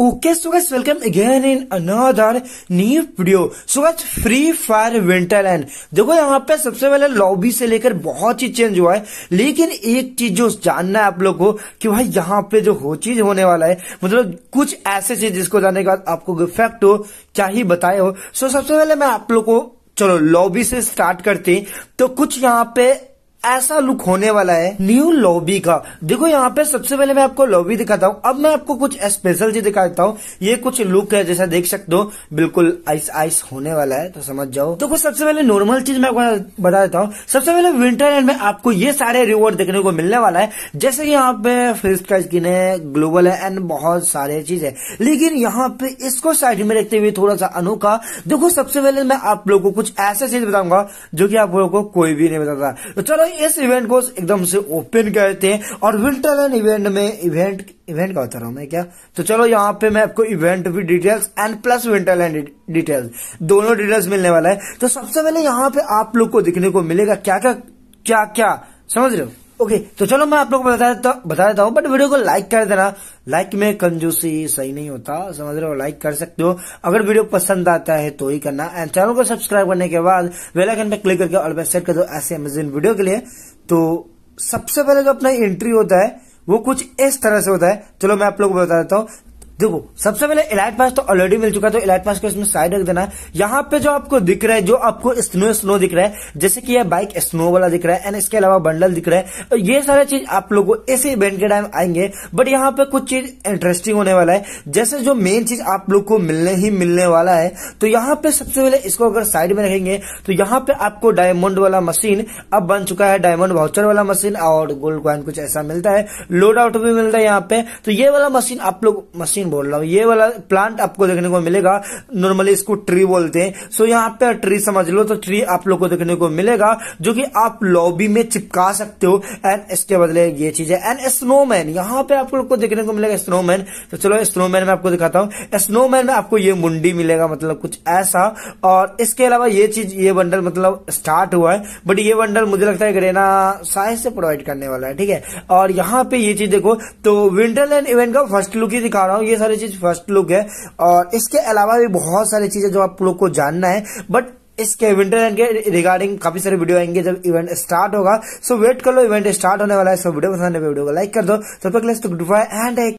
okay so guys welcome again in another new video so guys free fire winter land देखो यहाँ पे सबसे पहले लॉबी से लेकर बहुत ही चेंज हुआ है लेकिन एक चीज जो जानना है आप लोग को कि भाई यहाँ पे जो हो चीज होने वाला है मतलब कुछ ऐसे चीज जिसको जानने के बाद आपको इफेक्ट हो चाहे बताए हो सो सबसे पहले मैं आप लोग को चलो लॉबी से स्टार्ट करते तो कुछ यहाँ पे ऐसा लुक होने वाला है न्यू लॉबी का देखो यहाँ पे सबसे पहले मैं आपको लॉबी दिखाता हूँ अब मैं आपको कुछ स्पेशल चीज दिखाता हूँ ये कुछ लुक है जैसा देख सकते हो बिल्कुल आइस आइस होने वाला है तो समझ जाओ देखो सबसे पहले नॉर्मल चीज मैं आपको बता देता हूँ सबसे पहले विंटर एंड में आपको ये सारे रिवॉर्ड देखने को मिलने वाला है जैसे यहाँ पे फ्रिस्ट का स्किन है ग्लोबल है एंड बहुत सारे चीज है लेकिन यहाँ पे इसको साइड में रखते हुए थोड़ा सा अनोखा देखो सबसे पहले मैं आप लोग को कुछ ऐसा चीज बताऊंगा जो की आप लोगों को कोई भी नहीं बताता तो चलो इस इवेंट को एकदम से ओपन करते हैं और विंटरलैंड इवेंट में इवेंट इवेंट का बता रहा हूं मैं क्या तो चलो यहाँ पे मैं आपको इवेंट भी details and plus winterland details दोनों डिटेल्स मिलने वाला है तो सबसे पहले यहाँ पे आप लोग को दिखने को मिलेगा क्या क्या क्या क्या समझ रहे हो ओके तो चलो मैं आप लोग को बता देता बता देता हूँ बट वीडियो को लाइक कर देना लाइक में कंजूसी सही नहीं होता समझ रहे हो लाइक कर सकते हो अगर वीडियो पसंद आता है तो ही करना एंड चैनल को सब्सक्राइब करने के बाद वेलाइकन पे क्लिक करके ऑल सेट कर दो ऐसे अमेजन वीडियो के लिए तो सबसे पहले जो अपना एंट्री होता है वो कुछ इस तरह से होता है चलो मैं आप लोग को बता देता हूँ देखो सबसे पहले इलाइट पास तो ऑलरेडी मिल चुका है तो इलाइट पास को इसमें साइड रख देना है यहाँ पे जो आपको दिख रहा है जो आपको स्नो स्नो दिख रहा है जैसे कि यह बाइक स्नो वाला दिख रहा है एंड इसके अलावा बंडल दिख रहा है ये सारा चीज आप लोगों को इवेंट के टाइम आएंगे बट यहाँ पे कुछ चीज इंटरेस्टिंग होने वाला है जैसे जो मेन चीज आप लोग को मिलने ही मिलने वाला है तो यहाँ पे सबसे पहले इसको अगर साइड में रखेंगे तो यहाँ पे आपको डायमंड वाला मशीन अब बन चुका है डायमंड वाउचर वाला मशीन और गोल्ड कॉइन कुछ ऐसा मिलता है लोड आउट भी मिलता है यहाँ पे तो ये वाला मशीन आप लोग मशीन बोल रहा हूँ ये वाला प्लांट आपको देखने को मिलेगा नॉर्मली इसको ट्री बोलते हैं सो यहाँ पे ट्री समझ लो तो ट्री आप लोग को देखने को मिलेगा जो कि आप लॉबी में चिपका सकते हो एंड इसके बदले ये चीज है एंड स्नोमैन यहाँ पे आप लोग को देखने को मिलेगा स्नोमैन तो चलो स्नोमैन में आपको दिखाता हूँ स्नोमैन में आपको ये मुंडी मिलेगा मतलब कुछ ऐसा और इसके अलावा ये चीज ये बंडल मतलब स्टार्ट हुआ है बट ये बंडल मुझे लगता है ग्रेना साइज से प्रोवाइड करने वाला है ठीक है और यहाँ पे ये चीज देखो तो विंटरलैंड इवेंट का फर्स्ट लुक ही दिखा रहा हूँ ये सारी चीज फर्स्ट लुक है और इसके अलावा भी बहुत सारी चीजें जो आप लोग को जानना है बट इसके विंटर एंड के रिगार्डिंग काफी सारे वीडियो आएंगे जब इवेंट स्टार्ट होगा सो वेट कर लो इवेंट स्टार्ट होने वाला है सो वीडियो पसंद है वीडियो को लाइक कर दो तब तक लेट्स गुड बाय एंड